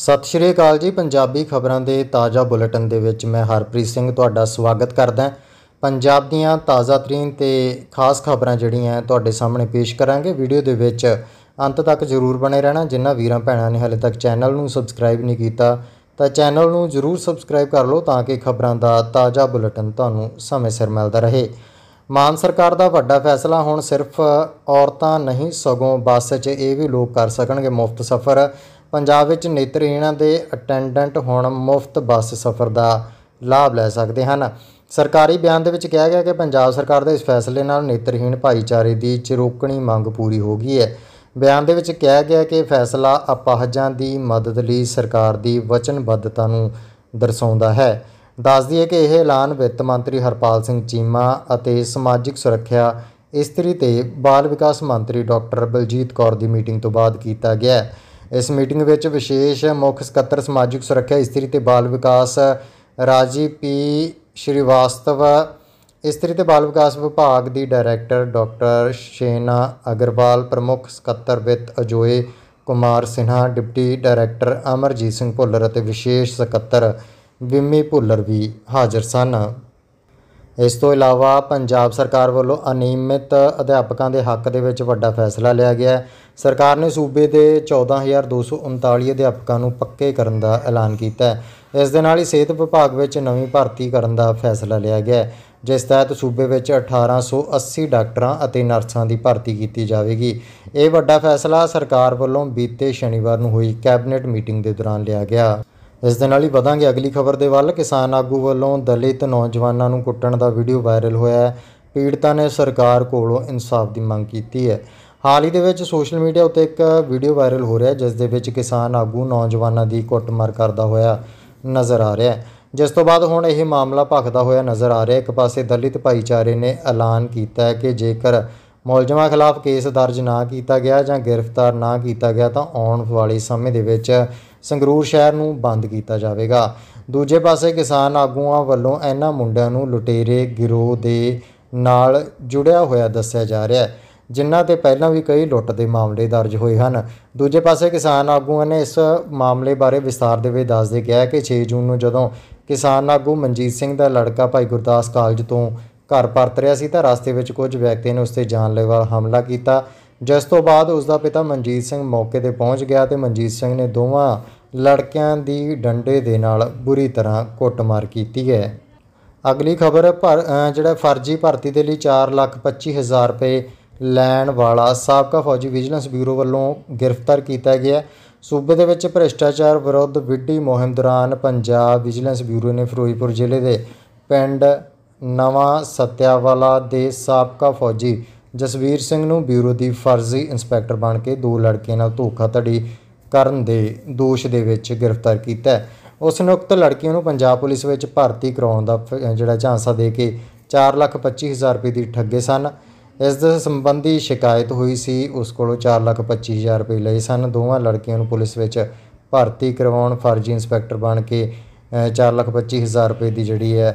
ਸਤਿ ਸ਼੍ਰੀ ਅਕਾਲ ਜੀ ਪੰਜਾਬੀ ਖਬਰਾਂ ਦੇ ਤਾਜ਼ਾ ਬੁਲੇਟਿਨ ਦੇ ਵਿੱਚ ਮੈਂ ਹਰਪ੍ਰੀਤ ਸਿੰਘ ਤੁਹਾਡਾ ਸਵਾਗਤ ਕਰਦਾ ਪੰਜਾਬ ਦੀਆਂ ਤਾਜ਼ਾ ਤਰੀਨ ਤੇ ਖਾਸ ਖਬਰਾਂ ਜਿਹੜੀਆਂ ਤੁਹਾਡੇ ਸਾਹਮਣੇ ਪੇਸ਼ ਕਰਾਂਗੇ ਵੀਡੀਓ ਦੇ ਵਿੱਚ ਅੰਤ ਤੱਕ ਜ਼ਰੂਰ ਬਣੇ ਰਹਿਣਾ ਜਿਨ੍ਹਾਂ ਵੀਰਾਂ ਭੈਣਾਂ ਨੇ ਹਲੇ ਤੱਕ ਚੈਨਲ ਨੂੰ ਸਬਸਕ੍ਰਾਈਬ ਨਹੀਂ ਕੀਤਾ ਤਾਂ ਚੈਨਲ ਨੂੰ ਜ਼ਰੂਰ ਸਬਸਕ੍ਰਾਈਬ ਕਰ ਲਓ ਤਾਂ ਕਿ ਖਬਰਾਂ ਦਾ ਤਾਜ਼ਾ ਬੁਲੇਟਿਨ ਤੁਹਾਨੂੰ ਸਮੇਂ ਸਿਰ ਮਿਲਦਾ ਰਹੇ ਮਾਨ ਸਰਕਾਰ ਦਾ ਵੱਡਾ ਫੈਸਲਾ ਹੁਣ ਸਿਰਫ ਔਰਤਾਂ ਨਹੀਂ ਸਗੋਂ ਬੱਸ 'ਚ ਇਹ ਵੀ ਲੋਕ ਕਰ ਸਕਣਗੇ ਮੁਫਤ ਸਫ਼ਰ ਪੰਜਾਬ ਵਿੱਚ ਨੇਤਰਹੀਣਾਂ ਦੇ ਅਟੈਂਡੈਂਟ ਹੁਣ ਮੁਫਤ ਬੱਸ ਸਫ਼ਰ ਦਾ ਲਾਭ ਲੈ ਸਕਦੇ ਹਨ ਸਰਕਾਰੀ ਬਿਆਨ ਦੇ ਵਿੱਚ ਕਿਹਾ ਗਿਆ ਕਿ ਪੰਜਾਬ ਸਰਕਾਰ ਦੇ ਇਸ ਫੈਸਲੇ ਨਾਲ ਨੇਤਰਹੀਣ ਭਾਈਚਾਰੇ ਦੀ ਚਿਰੋਕਣੀ ਮੰਗ ਪੂਰੀ ਹੋ ਗਈ ਹੈ ਬਿਆਨ ਦੇ ਵਿੱਚ ਕਿਹਾ ਗਿਆ ਕਿ ਫੈਸਲਾ ਅਪਾਹਜਾਂ ਦੀ ਮਦਦ ਲਈ ਸਰਕਾਰ ਦੀ ਵਚਨਬੱਧਤਾ ਨੂੰ ਦਰਸਾਉਂਦਾ ਹੈ ਦੱਸ ਦਈਏ ਕਿ ਇਹ ਐਲਾਨ ਵਿੱਤ ਮੰਤਰੀ ਹਰਪਾਲ ਸਿੰਘ ਚੀਮਾ ਅਤੇ ਸਮਾਜਿਕ ਸੁਰੱਖਿਆ ਇਸਤਰੀ ਤੇ ਬਾਲ ਵਿਕਾਸ ਮੰਤਰੀ ਡਾਕਟਰ ਬਲਜੀਤ ਕੌਰ ਦੀ ਮੀਟਿੰਗ ਤੋਂ ਬਾਅਦ ਕੀਤਾ ਗਿਆ ਹੈ ਇਸ ਮੀਟਿੰਗ ਵਿੱਚ ਵਿਸ਼ੇਸ਼ ਮੁੱਖ ਸਕੱਤਰ ਸਮਾਜਿਕ ਸੁਰੱਖਿਆ ਇਸਤਰੀ ਤੇ ਬਾਲ ਵਿਕਾਸ ਰਾਜੀ ਪੀ ਸ਼੍ਰੀਵਾਸਤਵ ਇਸਤਰੀ ਤੇ ਬਾਲ ਵਿਕਾਸ ਵਿਭਾਗ ਦੀ ਡਾਇਰੈਕਟਰ ਡਾਕਟਰ ਸ਼ੇਨਾ ਅਗਰਵਾਲ ਪ੍ਰਮੁੱਖ ਸਕੱਤਰ ਵਿੱਤ ਅਜੋਏ ਕੁਮਾਰ ਸਿਨਹਾ ਡਿਪਟੀ ਡਾਇਰੈਕਟਰ ਅਮਰਜੀਤ ਸਿੰਘ ਭੁੱਲਰ ਅਤੇ ਵਿਸ਼ੇਸ਼ ਸਕੱਤਰ ਵਿਮੀ ਭੁੱਲਰ ਵੀ ਹਾਜ਼ਰ ਸਨ ਇਸ ਤੋਂ ਇਲਾਵਾ ਪੰਜਾਬ ਸਰਕਾਰ ਵੱਲੋਂ ਅਨਿਯਮਿਤ ਅਧਿਆਪਕਾਂ ਦੇ ਹੱਕ ਦੇ ਵਿੱਚ ਵੱਡਾ ਫੈਸਲਾ ਲਿਆ ਗਿਆ ਹੈ ਸਰਕਾਰ ਨੇ ਸੂਬੇ ਦੇ 14239 ਅਧਿਆਪਕਾਂ ਨੂੰ ਪੱਕੇ ਕਰਨ ਦਾ ਐਲਾਨ ਕੀਤਾ ਹੈ ਇਸ ਦੇ ਨਾਲ ਹੀ ਸਿਹਤ ਵਿਭਾਗ ਵਿੱਚ ਨਵੀਂ ਭਰਤੀ ਕਰਨ ਦਾ ਫੈਸਲਾ ਲਿਆ ਗਿਆ ਹੈ ਜਿਸ ਤਹਿਤ ਸੂਬੇ ਵਿੱਚ 1880 ਡਾਕਟਰਾਂ ਅਤੇ ਨਰਸਾਂ ਦੀ ਭਰਤੀ ਕੀਤੀ ਜਾਵੇਗੀ ਇਹ ਵੱਡਾ ਫੈਸਲਾ ਸਰਕਾਰ ਵੱਲੋਂ ਬੀਤੇ ਸ਼ਨੀਵਾਰ ਨੂੰ ਹੋਈ ਕੈਬਨਿਟ ਮੀਟਿੰਗ ਦੇ ਦੌਰਾਨ ਲਿਆ ਗਿਆ ਇਸ ਦੇ ਨਾਲ ਹੀ ਵਧਾਂਗੇ ਅਗਲੀ ਖਬਰ ਦੇ ਵੱਲ ਕਿਸਾਨ ਆਗੂ ਵੱਲੋਂ ਦਲਿਤ ਨੌਜਵਾਨਾਂ ਨੂੰ ਕੁੱਟਣ ਦਾ ਵੀਡੀਓ ਵਾਇਰਲ ਹੋਇਆ ਹੈ ਪੀੜਤਾਂ ਨੇ ਸਰਕਾਰ ਕੋਲੋਂ ਇਨਸਾਫ ਦੀ ਮੰਗ ਕੀਤੀ ਹੈ ਹਾਲ ਹੀ ਦੇ ਵਿੱਚ ਸੋਸ਼ਲ ਮੀਡੀਆ ਉੱਤੇ ਇੱਕ ਵੀਡੀਓ ਵਾਇਰਲ ਹੋ ਰਿਹਾ ਜਿਸ ਦੇ ਵਿੱਚ ਕਿਸਾਨ ਆਗੂ ਨੌਜਵਾਨਾਂ ਦੀ ਕੁੱਟਮਾਰ ਕਰਦਾ ਹੋਇਆ ਨਜ਼ਰ ਆ ਰਿਹਾ ਹੈ ਜਿਸ ਤੋਂ ਬਾਅਦ ਹੁਣ ਇਹ ਮਾਮਲਾ ਭਖਦਾ ਹੋਇਆ ਨਜ਼ਰ ਆ ਰਿਹਾ ਇੱਕ ਪਾਸੇ ਦਲਿਤ ਭਾਈਚਾਰੇ ਨੇ ਐਲਾਨ ਕੀਤਾ ਹੈ ਕਿ ਜੇਕਰ ਮੌਲਜਮਾ ਖਿਲਾਫ ਕੇਸ ਦਰਜ ਨਾ ਕੀਤਾ ਗਿਆ ਜਾਂ ਗ੍ਰਿਫਤਾਰ ਨਾ ਕੀਤਾ ਗਿਆ ਤਾਂ ਆਉਣ ਵਾਲੇ ਸਮੇਂ ਦੇ ਵਿੱਚ ਸੰਗਰੂਰ ਸ਼ਹਿਰ ਨੂੰ ਬੰਦ ਕੀਤਾ ਜਾਵੇਗਾ ਦੂਜੇ ਪਾਸੇ ਕਿਸਾਨ ਆਗੂਆਂ ਵੱਲੋਂ ਇਹਨਾਂ ਮੁੰਡਿਆਂ ਨੂੰ ਲੁਟੇਰੇ ਗਿਰੋਹ ਦੇ ਨਾਲ ਜੁੜਿਆ ਹੋਇਆ ਦੱਸਿਆ ਜਾ ਰਿਹਾ ਹੈ ਜਿਨ੍ਹਾਂ ਤੇ ਪਹਿਲਾਂ ਵੀ ਕਈ ਲੁੱਟ ਦੇ ਮਾਮਲੇ ਦਰਜ ਹੋਏ ਹਨ ਦੂਜੇ ਪਾਸੇ ਕਿਸਾਨ ਆਗੂਆਂ ਨੇ ਇਸ ਮਾਮਲੇ ਬਾਰੇ ਵਿਸਤਾਰ ਦੇ ਵਿੱਚ ਦੱਸਦੇ ਗਿਆ ਕਿ 6 ਜੂਨ ਨੂੰ ਜਦੋਂ ਕਿਸਾਨ ਆਗੂ ਮਨਜੀਤ ਸਿੰਘ ਦਾ ਲੜਕਾ ਭਾਈ ਗੁਰਦਾਸ ਕਾਲਜ ਤੋਂ ਘਰ ਪਰਤ ਰਿਹਾ ਸੀ ਤਾਂ ਰਸਤੇ ਵਿੱਚ ਕੁਝ ਵਿਅਕਤੀ ਨੇ ਉਸ ਤੇ ਜਾਨਲੇਵਾ ਹਮਲਾ ਕੀਤਾ ਜਿਸ ਤੋਂ ਬਾਅਦ ਉਸ ਦਾ ਪਿਤਾ ਮਨਜੀਤ ਸਿੰਘ ਮੌਕੇ ਤੇ ਪਹੁੰਚ ਗਿਆ ਤੇ ਮਨਜੀਤ ਸਿੰਘ ਨੇ ਦੋਵਾਂ ਲੜਕਿਆਂ ਦੀ ਡੰਡੇ ਦੇ ਨਾਲ ਬੁਰੀ ਤਰ੍ਹਾਂ ਕੁੱਟਮਾਰ ਕੀਤੀ ਹੈ ਅਗਲੀ ਖਬਰ ਜਿਹੜਾ ਫਰਜ਼ੀ ਭਰਤੀ ਦੇ ਲਈ 4,25,000 ਰੁਪਏ ਲੈਣ ਵਾਲਾ ਸਾਬਕਾ ਫੌਜੀ ਵਿਜੀਲੈਂਸ ਬਿਊਰੋ ਵੱਲੋਂ ਗ੍ਰਿਫਤਾਰ ਕੀਤਾ ਗਿਆ ਸੂਬੇ ਦੇ ਵਿੱਚ ਭ੍ਰਿਸ਼ਟਾਚਾਰ ਵਿਰੁੱਧ ਵਿੱਢੀ ਮੁਹਿੰਮ ਦੌਰਾਨ ਪੰਜਾਬ ਵਿਜੀਲੈਂਸ ਬਿਊਰੋ ਨੇ ਫਿਰੋਜ਼ਪੁਰ ਜ਼ਿਲ੍ਹੇ ਦੇ ਪਿੰਡ ਨਵਾਂ ਸਤਿਆਵਾਲਾ ਦੇ ਸਾਬਕਾ ਫੌਜੀ ਜਸਵੀਰ ਸਿੰਘ ਨੂੰ ਬਿਊਰੋ ਦੀ ਫਰਜ਼ੀ ਇੰਸਪੈਕਟਰ ਬਣ ਕੇ ਦੋ ਲੜਕੀਆਂ ਨਾਲ ਧੋਖਾਧੜੀ ਕਰਨ ਦੇ ਦੋਸ਼ ਦੇ ਵਿੱਚ ਗ੍ਰਿਫਤਾਰ ਕੀਤਾ ਹੈ ਉਸ ਨੁਕਤ ਲੜਕੀਆਂ ਨੂੰ ਪੰਜਾਬ ਪੁਲਿਸ ਵਿੱਚ ਭਰਤੀ ਕਰਾਉਣ ਦਾ ਜਿਹੜਾ ਝਾਂਸਾ ਦੇ ਕੇ 425000 ਰੁਪਏ ਦੀ ਠੱਗੇ ਸਨ ਇਸ ਦੇ ਸੰਬੰਧੀ ਸ਼ਿਕਾਇਤ ਹੋਈ ਸੀ ਉਸ ਕੋਲੋਂ 425000 ਰੁਪਏ ਲਏ ਸਨ ਦੋਵਾਂ ਲੜਕੀਆਂ ਨੂੰ ਪੁਲਿਸ ਵਿੱਚ ਭਰਤੀ ਕਰਵਾਉਣ ਫਰਜ਼ੀ ਇੰਸਪੈਕਟਰ ਬਣ ਕੇ 425000 ਰੁਪਏ ਦੀ ਜਿਹੜੀ ਹੈ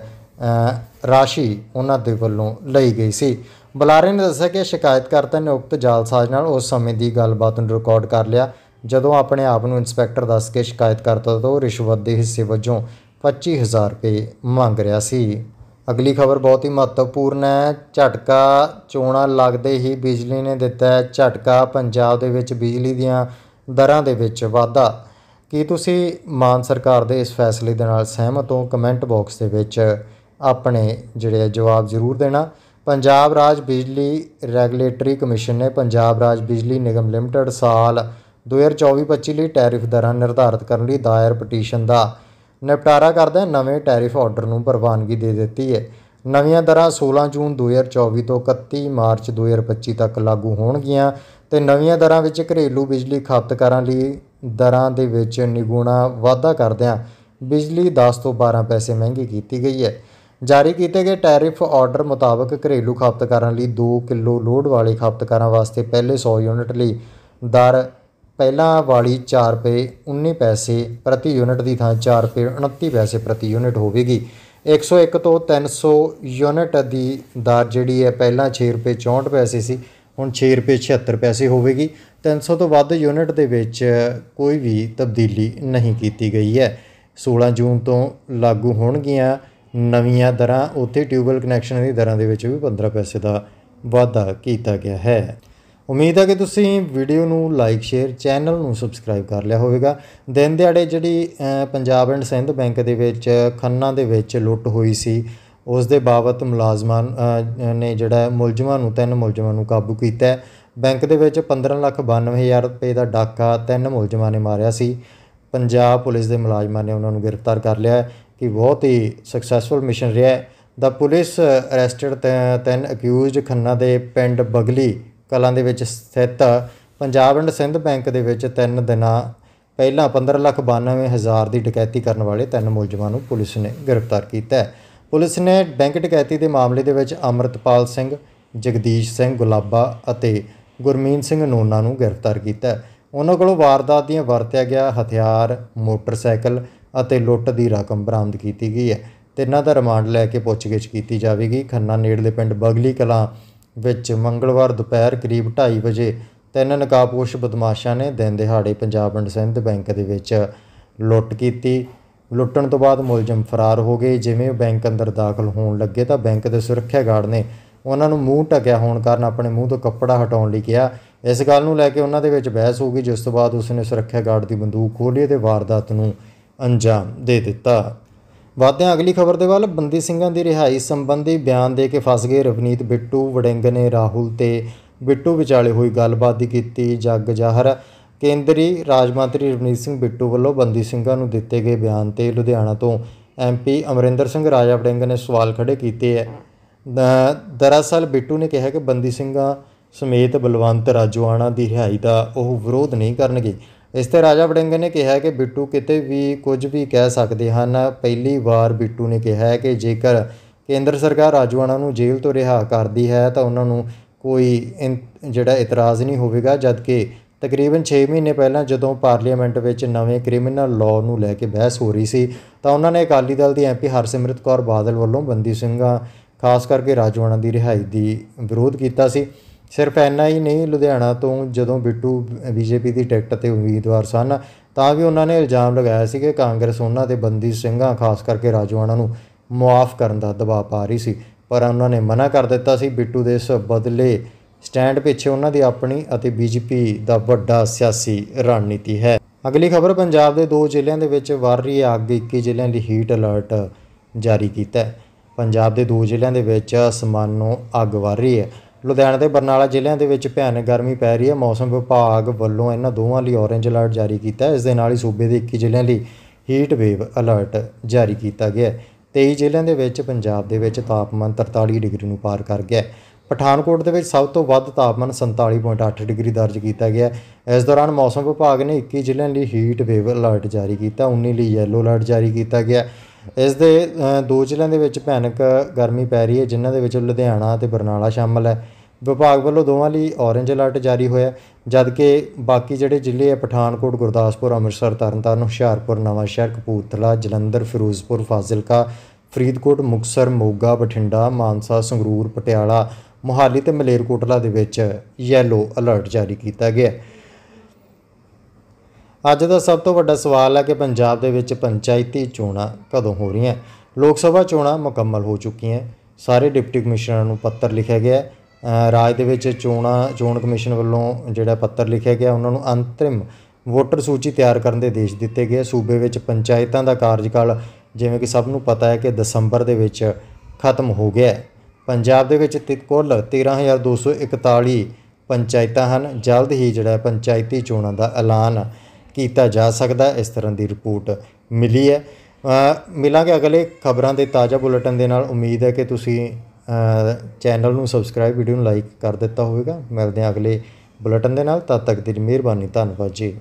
ਰਾਸ਼ੀ ਉਹਨਾਂ ਦੇ ਵੱਲੋਂ ਲਈ ਗਈ ਸੀ ਬੁਲਾਰੇ ਨੇ ਦੱਸਿਆ ਕਿ ਸ਼ਿਕਾਇਤਕਰਤਾ ਨੇ ਉਕਤ ਜਾਲਸਾਜ਼ ਨਾਲ ਉਸ ਸਮੇਂ ਦੀ ਗੱਲਬਾਤ ਨੂੰ ਰਿਕਾਰਡ ਕਰ ਲਿਆ ਜਦੋਂ ਆਪਣੇ ਆਪ ਨੂੰ ਇੰਸਪੈਕਟਰ ਦੱਸ ਕੇ ਸ਼ਿਕਾਇਤਕਰਤਾ ਤੋਂ ਰਿਸ਼ਵਤ ਦੇ ਹਿੱਸੇ ਵਜੋਂ 25000 ਰੁਪਏ ਮੰਗ ਰਿਹਾ ਸੀ ਅਗਲੀ ਖਬਰ ਬਹੁਤ ਹੀ ਮਹੱਤਵਪੂਰਨ ਹੈ ਝਟਕਾ ਚੋਣਾ ਲੱਗਦੇ ਹੀ ਬਿਜਲੀ ਨੇ ਦਿੱਤਾ ਝਟਕਾ ਪੰਜਾਬ ਦੇ ਵਿੱਚ ਬਿਜਲੀ ਦੀਆਂ ਦਰਾਂ ਦੇ ਵਿੱਚ ਵਾਧਾ ਕੀ ਤੁਸੀਂ ਮਾਨ ਸਰਕਾਰ ਦੇ ਇਸ ਫੈਸਲੇ ਦੇ ਨਾਲ ਸਹਿਮਤ ਹੋ ਕਮੈਂਟ ਬਾਕਸ ਦੇ ਵਿੱਚ ਆਪਣੇ ਜਿਹੜੇ ਜਵਾਬ ਜ਼ਰੂਰ ਦੇਣਾ ਪੰਜਾਬ ਰਾਜ ਬਿਜਲੀ ਰੈਗੂਲੇਟਰੀ ਕਮਿਸ਼ਨ ਨੇ ਪੰਜਾਬ ਰਾਜ ਬਿਜਲੀ ਨਿਗਮ ਲਿਮਟਿਡ ਸਾਲ 2024-25 ਲਈ ਟੈਰਿਫ ਦਰਾਂ ਨਿਰਧਾਰਤ ਕਰਨ ਲਈ ਦਾਇਰ ਪਟੀਸ਼ਨ ਦਾ ਨਿਪਟਾਰਾ ਕਰਦਾ ਨਵੇਂ ਟੈਰਿਫ ਆਰਡਰ ਨੂੰ ਪ੍ਰਵਾਨਗੀ ਦੇ ਦਿੱਤੀ ਹੈ ਨਵੀਆਂ ਦਰਾਂ 16 ਜੂਨ 2024 ਤੋਂ 31 ਮਾਰਚ 2025 ਤੱਕ ਲਾਗੂ ਹੋਣਗੀਆਂ ਤੇ ਨਵੀਆਂ ਦਰਾਂ ਵਿੱਚ ਘਰੇਲੂ ਬਿਜਲੀ ਖਪਤਕਾਰਾਂ ਲਈ ਦਰਾਂ ਦੇ ਵਿੱਚ ਨਿਗੁਣਾ ਵਾਧਾ ਕਰਦਿਆਂ ਬਿਜਲੀ 10 ਤੋਂ 12 ਪੈਸੇ ਮਹਿੰਗੀ ਕੀਤੀ ਗਈ ਹੈ ਜਾਰੀ ਕੀਤੇ ਗਏ ਟੈਰਿਫ ਆਰਡਰ ਮੁਤਾਬਕ ਘਰੇਲੂ ਖਪਤਕਾਰਾਂ ਲਈ 2 ਕਿਲੋ ਲੋਡ ਵਾਲੇ ਖਪਤਕਾਰਾਂ ਵਾਸਤੇ ਪਹਿਲੇ 100 ਯੂਨਿਟ ਲਈ ਦਰ ਪਹਿਲਾਂ ਵਾਲੀ 4 ਰੁਪਏ 19 ਪੈਸੇ ਪ੍ਰਤੀ ਯੂਨਿਟ ਦੀ ਥਾਂ 4 ਰੁਪਏ 29 ਪੈਸੇ ਪ੍ਰਤੀ ਯੂਨਿਟ ਹੋਵੇਗੀ 101 ਤੋਂ 300 ਯੂਨਿਟ ਦੀ ਦਰ ਜਿਹੜੀ ਹੈ ਪਹਿਲਾਂ 6 ਰੁਪਏ 64 ਪੈਸੇ ਸੀ ਹੁਣ 6 ਰੁਪਏ 76 ਪੈਸੇ ਹੋਵੇਗੀ 300 ਤੋਂ ਵੱਧ ਯੂਨਿਟ ਦੇ ਵਿੱਚ ਕੋਈ ਵੀ ਤਬਦੀਲੀ ਨਹੀਂ ਕੀਤੀ ਗਈ ਹੈ 16 ਜੂਨ ਤੋਂ ਲਾਗੂ ਹੋਣਗੀਆਂ ਨਵੀਆਂ ਦਰਾਂ ਉੱਤੇ ਟਿਊਬਲ ਕਨੈਕਸ਼ਨ ਦੀ ਦਰਾਂ ਦੇ ਵਿੱਚ ਵੀ 15 ਪੈਸੇ ਦਾ ਵਾਧਾ ਕੀਤਾ ਗਿਆ ਹੈ ਉਮੀਦ ਹੈ ਕਿ ਤੁਸੀਂ ਵੀਡੀਓ ਨੂੰ ਲਾਈਕ ਸ਼ੇਅਰ ਚੈਨਲ ਨੂੰ ਸਬਸਕ੍ਰਾਈਬ ਕਰ ਲਿਆ ਹੋਵੇਗਾ ਦਿਨ ਦਿਹਾੜੇ ਜਿਹੜੀ ਪੰਜਾਬ ਐਂਡ ਸਿੰਧ ਬੈਂਕ ਦੇ ਵਿੱਚ ਖੰਨਾ ਦੇ ਵਿੱਚ ਲੁੱਟ ਹੋਈ ਸੀ ਉਸ ਦੇ ਬਾਬਤ ਮੁਲਾਜ਼ਮਾਂ ਨੇ ਜਿਹੜਾ ਮੁਲਜ਼ਮਾਂ ਨੂੰ ਤਿੰਨ ਮੁਲਜ਼ਮਾਂ ਨੂੰ ਕਾਬੂ ਕੀਤਾ ਬੈਂਕ ਦੇ ਵਿੱਚ 15 ਲੱਖ 92000 ਰੁਪਏ ਦਾ ਡਾਕਾ ਤਿੰਨ ਮੁਲਜ਼ਮਾਂ ਨੇ ਮਾਰਿਆ ਸੀ ਪੰਜਾਬ ਪੁਲਿਸ ਦੇ ਮੁਲਾਜ਼ਮਾਂ ਨੇ ਉਹਨਾਂ ਨੂੰ ਗ੍ਰਿਫਤਾਰ ਕਰ ਲਿਆ ਹੈ ਕਿ ਬਹੁਤ ਹੀ ਸਕਸੈਸਫੁਲ ਮਿਸ਼ਨ ਰਿਹਾ ਹੈ ਦਾ ਪੁਲਿਸ ਅਰੈਸਟਡ ਤਿੰਨ ਅਕਿਊਜ਼ਡ ਖੰਨਾ ਦੇ ਪਿੰਡ ਬਗਲੀ ਕਲਾਂ ਦੇ ਵਿੱਚ ਸਥਿਤ ਪੰਜਾਬ ਐਂਡ ਸਿੰਧ ਬੈਂਕ ਦੇ ਵਿੱਚ ਤਿੰਨ ਦਿਨਾਂ ਪਹਿਲਾਂ 15,92,000 ਦੀ ਡਕੈਤੀ ਕਰਨ ਵਾਲੇ ਤਿੰਨ ਮੁਲਜ਼ਮਾਂ ਨੂੰ ਪੁਲਿਸ ਨੇ ਗ੍ਰਿਫਤਾਰ ਕੀਤਾ ਹੈ ਪੁਲਿਸ ਨੇ ਬੈਂਕ ਡਕੈਤੀ ਦੇ ਮਾਮਲੇ ਦੇ ਵਿੱਚ ਅਮਰਤਪਾਲ ਸਿੰਘ ਜਗਦੀਸ਼ ਸਿੰਘ ਗੁਲਾਬਾ ਅਤੇ ਗੁਰਮੀਤ ਸਿੰਘ ਨੋਨਾ ਨੂੰ ਗ੍ਰਿਫਤਾਰ ਕੀਤਾ ਹੈ ਉਹਨਾਂ ਕੋਲੋਂ ਵਾਰਦਾਤ ਦੀਆਂ ਵਰਤਿਆ ਗਿਆ ਹਥਿਆਰ ਮੋਟਰਸਾਈਕਲ ਅਤੇ ਲੁੱਟ ਦੀ ਰਕਮ ਬਰਾਮਦ ਕੀਤੀ ਗਈ ਹੈ ਤਿੰਨਾਂ ਦਾ ਰਿਮਾਂਡ ਲੈ ਕੇ ਪੁੱਛਗਿੱਛ ਕੀਤੀ ਜਾਵੇਗੀ ਖੰਨਾ ਨੇੜਲੇ ਪਿੰਡ ਬਗਲੀ ਕਲਾਂ ਵਿੱਚ ਮੰਗਲਵਾਰ ਦੁਪਹਿਰ ਕਰੀਬ 2:30 ਵਜੇ ਤਿੰਨ ਨਕਾਬਪੋਸ਼ ਬਦਮਾਸ਼ਾਂ ਨੇ ਦਿਨ ਦਿਹਾੜੇ ਪੰਜਾਬ ਐਂਡ ਸਿੰਧ ਬੈਂਕ ਦੇ ਵਿੱਚ ਲੁੱਟ ਕੀਤੀ ਲੁੱਟਣ ਤੋਂ ਬਾਅਦ ਮੁਲਜ਼ਮ ਫਰਾਰ ਹੋ ਗਏ ਜਿਵੇਂ ਬੈਂਕ ਅੰਦਰ ਦਾਖਲ ਹੋਣ ਲੱਗੇ ਤਾਂ ਬੈਂਕ ਦੇ ਸੁਰੱਖਿਆ ਗਾਰਡ ਨੇ ਉਹਨਾਂ ਨੂੰ ਮੂੰਹ ਟਕਿਆ ਹੋਣ ਕਾਰਨ ਆਪਣੇ ਮੂੰਹ ਤੋਂ ਕੱਪੜਾ ਹਟਾਉਣ ਲਈ ਕਿਹਾ ਇਸ ਗੱਲ ਨੂੰ ਲੈ ਕੇ ਉਹਨਾਂ ਦੇ ਵਿੱਚ ਬਹਿਸ ਹੋ ਗਈ ਜਿਸ ਤੋਂ ਬਾਅਦ ਉਸਨੇ ਸੁਰੱਖਿਆ ਗਾਰਡ ਦੀ ਬੰਦੂਕ ਖੋਲੀ ਤੇ ਵਾਰਦਾਤ ਨੂੰ ਅੰਜਾਮ ਦੇ ਦਿੱਤਾ ਵਾਦਿਆਂ ਅਗਲੀ ਖਬਰ ਦੇ ਵੱਲ ਬੰਦੀ ਸਿੰਘਾਂ ਦੀ ਰਿਹਾਈ ਸੰਬੰਧੀ ਬਿਆਨ ਦੇ ਕੇ ਫਸ ਗਏ ਰਵਨੀਤ ਬਿੱਟੂ ਵੜਿੰਗ ਨੇ ਰਾਹੁਲ ਤੇ ਬਿੱਟੂ ਵਿਚਾਲੇ ਹੋਈ ਗੱਲਬਾਤ ਦੀ ਕੀਤੀ ਜੱਗ ਜਾਹਰ ਕੇਂਦਰੀ ਰਾਜ ਮੰਤਰੀ ਰਵਨੀਤ ਸਿੰਘ ਬਿੱਟੂ ਵੱਲੋਂ ਬੰਦੀ ਸਿੰਘਾਂ ਨੂੰ ਦਿੱਤੇ ਗਏ ਬਿਆਨ ਤੇ ਲੁਧਿਆਣਾ ਤੋਂ ਐਮਪੀ ਅਮਰਿੰਦਰ ਸਿੰਘ ਰਾਜਾ ਵੜਿੰਗ ਨੇ ਸਵਾਲ ਖੜੇ ਕੀਤੇ ਹੈ ਦਰਅਸਲ ਬਿੱਟੂ ਨੇ ਕਿਹਾ ਕਿ ਬੰਦੀ ਸਿੰਘਾਂ ਸਮੇਤ ਬਲਵੰਤ ਰਾਜਵਾਨਾ ਦੀ ਰਿਹਾਈ ਦਾ ਉਹ ਵਿਰੋਧ ਨਹੀਂ ਕਰਨਗੇ ਇਸ ਤੇ ਰਾਜਾ ਵੜਿੰਗ ਨੇ ਕਿਹਾ ਕਿ ਬਿੱਟੂ ਕਿਤੇ ਵੀ ਕੁਝ ਵੀ ਕਹਿ ਸਕਦੇ ਹਨ ਪਹਿਲੀ ਵਾਰ ਬਿੱਟੂ ਨੇ ਕਿਹਾ ਕਿ ਜੇਕਰ ਕੇਂਦਰ ਸਰਕਾਰ ਰਾਜਵਾਨਾ ਨੂੰ ਜੇਲ੍ਹ ਤੋਂ ਰਿਹਾ ਕਰਦੀ ਹੈ ਤਾਂ ਉਹਨਾਂ ਨੂੰ ਕੋਈ ਜਿਹੜਾ ਇਤਰਾਜ਼ ਨਹੀਂ ਹੋਵੇਗਾ ਜਦਕਿ ਤਕਰੀਬਨ 6 ਮਹੀਨੇ ਪਹਿਲਾਂ ਜਦੋਂ ਪਾਰਲੀਮੈਂਟ ਵਿੱਚ ਨਵੇਂ ਕ੍ਰਿਮੀਨਲ ਲਾਅ ਨੂੰ ਲੈ ਕੇ ਬਹਿਸ ਹੋ ਰਹੀ ਸੀ ਤਾਂ ਉਹਨਾਂ ਨੇ ਅਕਾਲੀ ਦਲ ਦੀ ਐਮਪੀ ਹਰਸਿਮਰਤ ਕੌਰ ਬਾਦਲ ਵੱਲੋਂ ਬੰਦੀ ਸਿੰਘਾਂ ਖਾਸ ਕਰਕੇ ਰਾਜਵਾਨਾ ਦੀ ਰਿਹਾਈ ਦੀ ਵਿਰੋਧ ਕੀਤਾ ਸੀ ਸਿਰਫ ਐਨਾ ਹੀ ਨਹੀਂ ਲੁਧਿਆਣਾ ਤੋਂ ਜਦੋਂ ਬਿੱਟੂ ਬੀਜੇਪੀ ਦੀ ਟਿਕਟ ਤੇ ਉਮੀਦਵਾਰ ਸਨ ਤਾਂ ਵੀ ਉਹਨਾਂ ਨੇ ਇਲਜ਼ਾਮ ਲਗਾਇਆ ਸੀ ਕਿ ਕਾਂਗਰਸ ਉਹਨਾਂ ਤੇ ਬੰਦੀ ਸਿੰਘਾਂ ਖਾਸ ਕਰਕੇ ਰਾਜਵਾਨਾ ਨੂੰ ਮੁਆਫ ਕਰਨ ਦਾ ਦਬਾਅ ਪਾ ਰਹੀ ਸੀ ਪਰ ਉਹਨਾਂ ਨੇ ਮਨਾ ਕਰ ਦਿੱਤਾ ਸੀ ਬਿੱਟੂ ਦੇ ਇਸ ਬਦਲੇ ਸਟੈਂਡ ਪਿੱਛੇ ਉਹਨਾਂ ਦੀ ਆਪਣੀ ਅਤੇ ਬੀਜੇਪੀ ਦਾ ਵੱਡਾ ਸਿਆਸੀ ਰਣਨੀਤੀ ਹੈ ਅਗਲੀ ਖਬਰ ਪੰਜਾਬ ਦੇ ਦੋ ਜ਼ਿਲ੍ਹਿਆਂ ਦੇ ਵਿੱਚ ਵਰ ਰਹੀ ਦੇ 21 ਜ਼ਿਲ੍ਹਿਆਂ ਲਈ ਹੀਟ ਅਲਰਟ ਜਾਰੀ ਕੀਤਾ ਹੈ ਪੰਜਾਬ ਦੇ ਦੋ ਜ਼ਿਲ੍ਹਿਆਂ ਦੇ ਵਿੱਚ ਅਸਮਾਨੋਂ ਅੱਗ ਵਰ ਰਹੀ ਹੈ ਲੁਧਿਆਣਾ ਤੇ ਬਰਨਾਲਾ ਜ਼ਿਲ੍ਹਿਆਂ ਦੇ ਵਿੱਚ ਭਿਆਨਕ ਗਰਮੀ ਪੈ ਰਹੀ ਹੈ ਮੌਸਮ ਵਿਭਾਗ ਵੱਲੋਂ ਇਹਨਾਂ ਦੋਵਾਂ ਲਈ ਔਰੇਂਜ ਅਲਰਟ ਜਾਰੀ ਕੀਤਾ ਹੈ ਇਸ ਦੇ ਨਾਲ ਹੀ ਸੂਬੇ ਦੇ 21 ਜ਼ਿਲ੍ਹਿਆਂ ਲਈ ਹੀਟ ਵੇਵ ਅਲਰਟ ਜਾਰੀ ਕੀਤਾ ਗਿਆ ਹੈ 23 ਜ਼ਿਲ੍ਹਿਆਂ ਦੇ ਵਿੱਚ ਪੰਜਾਬ ਦੇ ਵਿੱਚ ਤਾਪਮਾਨ 43 ਡਿਗਰੀ ਨੂੰ ਪਾਰ ਕਰ ਗਿਆ ਹੈ ਪਠਾਨਕੋਟ ਦੇ ਵਿੱਚ ਸਭ ਤੋਂ ਵੱਧ ਤਾਪਮਾਨ 47.8 ਡਿਗਰੀ ਦਰਜ ਕੀਤਾ ਗਿਆ ਇਸ ਦੌਰਾਨ ਮੌਸਮ ਵਿਭਾਗ ਨੇ 21 ਜ਼ਿਲ੍ਹਿਆਂ ਲਈ ਹੀਟ ਵੇਵ ਅਲਰਟ ਜਾਰੀ ਕੀਤਾ 19 ਲਈ ਯੈਲੋ ਅਲਰਟ ਜਾਰੀ ਕੀਤਾ ਗਿਆ ਇਸ ਦੇ ਦੋ ਜ਼ਿਲ੍ਹਿਆਂ ਦੇ ਵਿੱਚ ਭਿਆਨਕ ਗਰਮੀ ਪੈ ਰਹੀ ਹੈ ਜਿਨ੍ਹਾਂ ਦੇ ਵਿੱਚ ਲੁਧਿਆਣਾ ਤੇ ਬਰਨਾਲਾ ਸ਼ਾਮਲ ਹੈ ਵਿਭਾਗ ਵੱਲੋਂ ਦੋਵਾਂ ਲਈ ਔਰੇਂਜ ਅਲਰਟ ਜਾਰੀ ਹੋਇਆ ਜਦਕਿ ਬਾਕੀ ਜਿਹੜੇ ਜ਼ਿਲ੍ਹੇ ਆ ਪਠਾਨਕੋਟ ਗੁਰਦਾਸਪੁਰ ਅੰਮ੍ਰਿਤਸਰ ਤਰਨਤਾਰਨ ਹੁਸ਼ਿਆਰਪੁਰ ਨਵਾਂ ਸ਼ਹਿਰ ਕਪੂਰਥਲਾ ਜਲੰਧਰ ਫਿਰੋਜ਼ਪੁਰ ਫਾਜ਼ਿਲਕਾ ਫਰੀਦਕੋਟ ਮੁਕਸਰ ਮੋਗਾ ਬਠਿੰਡਾ ਮਾਨਸਾ ਸੰਗਰੂਰ ਪਟਿਆਲਾ ਮੁਹਾਲੀ ਤੇ ਮਲੇਰਕੋਟਲਾ ਦੇ ਵਿੱਚ ਯੈਲੋ ਅਲਰਟ ਜਾਰੀ ਕੀਤਾ ਗਿਆ ਹੈ ਅੱਜ ਦਾ ਸਭ ਤੋਂ ਵੱਡਾ ਸਵਾਲ ਹੈ ਕਿ ਪੰਜਾਬ ਦੇ ਵਿੱਚ ਪੰਚਾਇਤੀ ਚੋਣਾਂ ਕਦੋਂ ਹੋ ਰਹੀਆਂ ਲੋਕ ਸਭਾ ਚੋਣਾਂ ਮੁਕੰਮਲ ਹੋ ਚੁੱਕੀਆਂ ਸਾਰੇ ਡਿਪਟੀ ਕਮਿਸ਼ਨਰਾਂ ਨੂੰ ਪੱਤਰ ਲਿਖਿਆ ਗਿਆ ਰਾਜ ਦੇ ਵਿੱਚ ਚੋਣਾਂ ਚੋਣ ਕਮਿਸ਼ਨ ਵੱਲੋਂ ਜਿਹੜਾ ਪੱਤਰ ਲਿਖਿਆ ਗਿਆ ਉਹਨਾਂ ਨੂੰ ਅੰਤਰਿਮ ਵੋਟਰ ਸੂਚੀ ਤਿਆਰ ਕਰਨ ਦੇ ਦੇਸ਼ ਦਿੱਤੇ ਗਏ ਸੂਬੇ ਵਿੱਚ ਪੰਚਾਇਤਾਂ ਦਾ ਕਾਰਜਕਾਲ ਜਿਵੇਂ ਕਿ ਸਭ ਨੂੰ ਪਤਾ ਹੈ ਕਿ ਦਸੰਬਰ ਦੇ ਵਿੱਚ ਖਤਮ ਹੋ ਗਿਆ ਪੰਜਾਬ ਦੇ ਵਿੱਚ ਕੁੱਲ 13241 ਪੰਚਾਇਤਾਂ ਹਨ ਜਲਦ ਹੀ ਜਿਹੜਾ ਪੰਚਾਇਤੀ ਚੋਣਾਂ ਦਾ ਐਲਾਨ ਕੀਤਾ ਜਾ ਸਕਦਾ ਇਸ ਤਰ੍ਹਾਂ ਦੀ ਰਿਪੋਰਟ ਮਿਲੀ ਹੈ ਮਿਲਾਂਗੇ ਅਗਲੇ ਖਬਰਾਂ ਦੇ ਤਾਜ਼ਾ ਬੁਲੇਟਿਨ ਦੇ ਨਾਲ ਉਮੀਦ ਹੈ ਕਿ ਤੁਸੀਂ ਚੈਨਲ ਨੂੰ ਸਬਸਕ੍ਰਾਈਬ ਵੀਡੀਓ ਨੂੰ ਲਾਈਕ ਕਰ ਦਿੱਤਾ ਹੋਵੇਗਾ ਮਿਲਦੇ ਹਾਂ ਅਗਲੇ ਬੁਲੇਟਿਨ ਦੇ ਨਾਲ ਤਦ ਤੱਕ ਦੀ ਮਿਹਰਬਾਨੀ ਧੰਨਵਾਦ ਜੀ